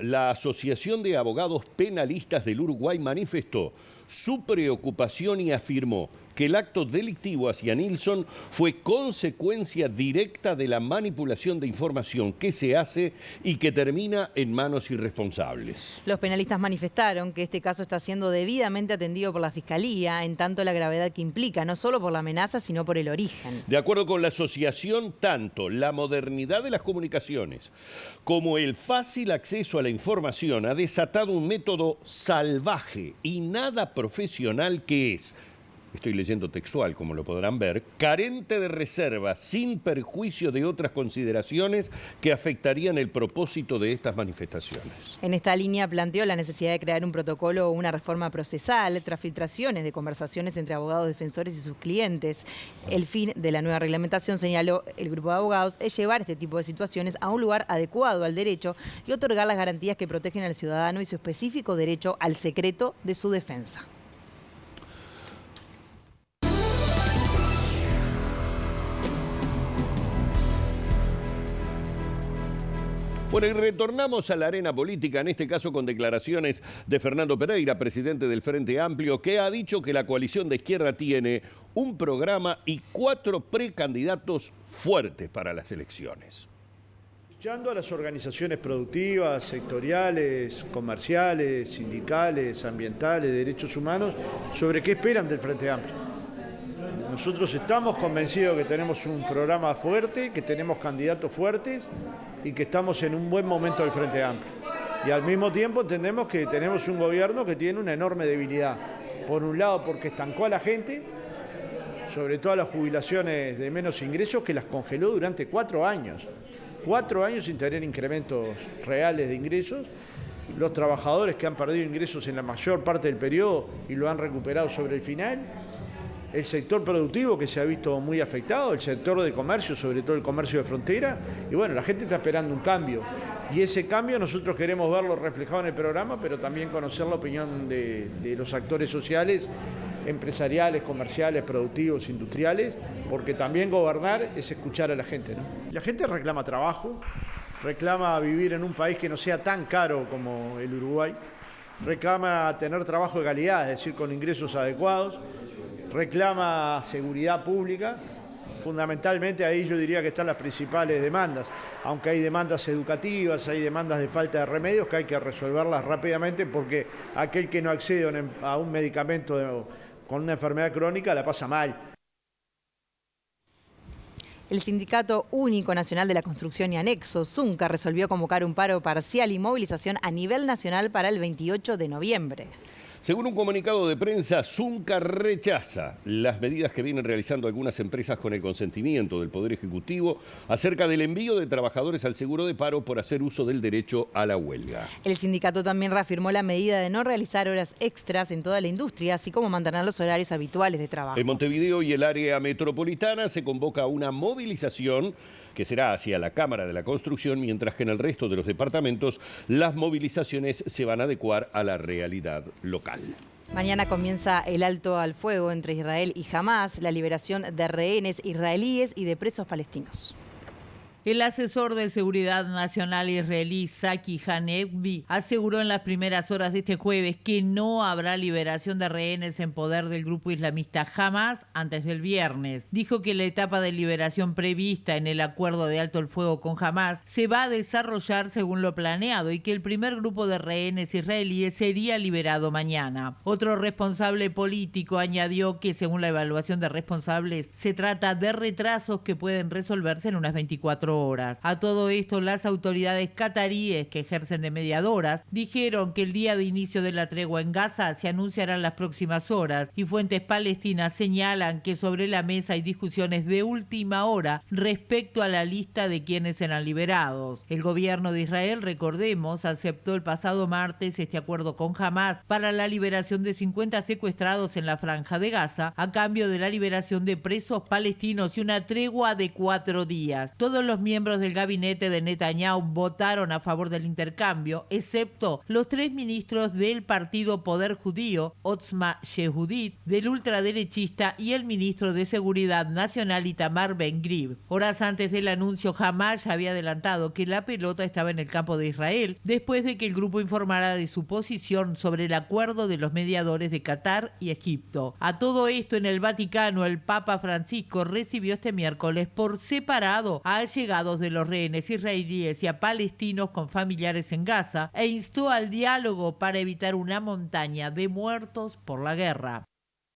la Asociación de Abogados Penalistas del Uruguay, manifestó su preocupación y afirmó que el acto delictivo hacia Nilsson fue consecuencia directa de la manipulación de información que se hace y que termina en manos irresponsables. Los penalistas manifestaron que este caso está siendo debidamente atendido por la Fiscalía, en tanto la gravedad que implica, no solo por la amenaza, sino por el origen. De acuerdo con la asociación, tanto la modernidad de las comunicaciones como el fácil acceso a la información ha desatado un método salvaje y nada profesional que es estoy leyendo textual, como lo podrán ver, carente de reserva, sin perjuicio de otras consideraciones que afectarían el propósito de estas manifestaciones. En esta línea planteó la necesidad de crear un protocolo o una reforma procesal tras filtraciones de conversaciones entre abogados defensores y sus clientes. El fin de la nueva reglamentación, señaló el grupo de abogados, es llevar este tipo de situaciones a un lugar adecuado al derecho y otorgar las garantías que protegen al ciudadano y su específico derecho al secreto de su defensa. Bueno, y retornamos a la arena política, en este caso con declaraciones de Fernando Pereira, presidente del Frente Amplio, que ha dicho que la coalición de izquierda tiene un programa y cuatro precandidatos fuertes para las elecciones. Escuchando a las organizaciones productivas, sectoriales, comerciales, sindicales, ambientales, derechos humanos, sobre qué esperan del Frente Amplio nosotros estamos convencidos que tenemos un programa fuerte, que tenemos candidatos fuertes y que estamos en un buen momento del Frente Amplio. Y al mismo tiempo entendemos que tenemos un gobierno que tiene una enorme debilidad. Por un lado porque estancó a la gente, sobre todo a las jubilaciones de menos ingresos, que las congeló durante cuatro años. Cuatro años sin tener incrementos reales de ingresos los trabajadores que han perdido ingresos en la mayor parte del periodo y lo han recuperado sobre el final, el sector productivo que se ha visto muy afectado, el sector de comercio, sobre todo el comercio de frontera, y bueno, la gente está esperando un cambio. Y ese cambio nosotros queremos verlo reflejado en el programa, pero también conocer la opinión de, los actores sociales, empresariales, comerciales, productivos, industriales, porque también gobernar es escuchar a la gente. La gente reclama trabajo, reclama vivir en un país que no sea tan caro como el Uruguay, reclama tener trabajo de calidad, es decir, con ingresos adecuados, reclama seguridad pública. Fundamentalmente ahí yo diría que están las principales demandas, aunque hay demandas educativas, hay demandas de falta de remedios que hay que resolverlas rápidamente porque aquel que no accede a un em, medicamento con una enfermedad crónica la pasa mal. El Sindicato Único Nacional de la Construcción y Anexo, ZUNCA, resolvió convocar un paro parcial y movilización a nivel nacional para el 28 de noviembre. Según un comunicado de prensa, Zunca rechaza las medidas que vienen realizando algunas empresas con el consentimiento del Poder Ejecutivo acerca del envío de trabajadores al seguro de paro por hacer uso del derecho a la huelga. El sindicato también reafirmó la medida de no realizar horas extras en toda la industria, así como mantener los horarios habituales de trabajo. En Montevideo y el área metropolitana se convoca una movilización que será hacia la Cámara de la Construcción, mientras que en el resto de los departamentos las movilizaciones se van a adecuar a la realidad local. Mañana comienza el alto al fuego entre Israel y Hamas, la liberación de rehenes israelíes y de presos palestinos. El asesor de seguridad nacional israelí, Saki Hanevbi, aseguró en las primeras horas de este jueves que no habrá liberación de rehenes en poder del grupo islamista Hamas antes del viernes. Dijo que la etapa de liberación prevista en el acuerdo de alto el fuego con Hamas se va a desarrollar según lo planeado y que el primer grupo de rehenes israelíes sería liberado mañana. Otro responsable político añadió que según la evaluación de responsables se trata de retrasos que pueden resolverse en unas 24 horas horas. A todo esto, las autoridades cataríes que ejercen de mediadoras dijeron que el día de inicio de la tregua en Gaza se anunciarán las próximas horas y fuentes palestinas señalan que sobre la mesa hay discusiones de última hora respecto a la lista de quienes serán liberados. El gobierno de Israel, recordemos, aceptó el pasado martes este acuerdo con Hamas para la liberación de 50 secuestrados en la franja de Gaza a cambio de la liberación de presos palestinos y una tregua de cuatro días. Todos los miembros del gabinete de Netanyahu votaron a favor del intercambio, excepto los tres ministros del partido Poder Judío, Otzma Yehudit, del ultraderechista y el ministro de Seguridad Nacional Itamar Ben-Grib. Horas antes del anuncio, Hamas había adelantado que la pelota estaba en el campo de Israel, después de que el grupo informara de su posición sobre el acuerdo de los mediadores de Qatar y Egipto. A todo esto, en el Vaticano, el Papa Francisco recibió este miércoles por separado al llegar de los rehenes israelíes y a palestinos con familiares en Gaza e instó al diálogo para evitar una montaña de muertos por la guerra.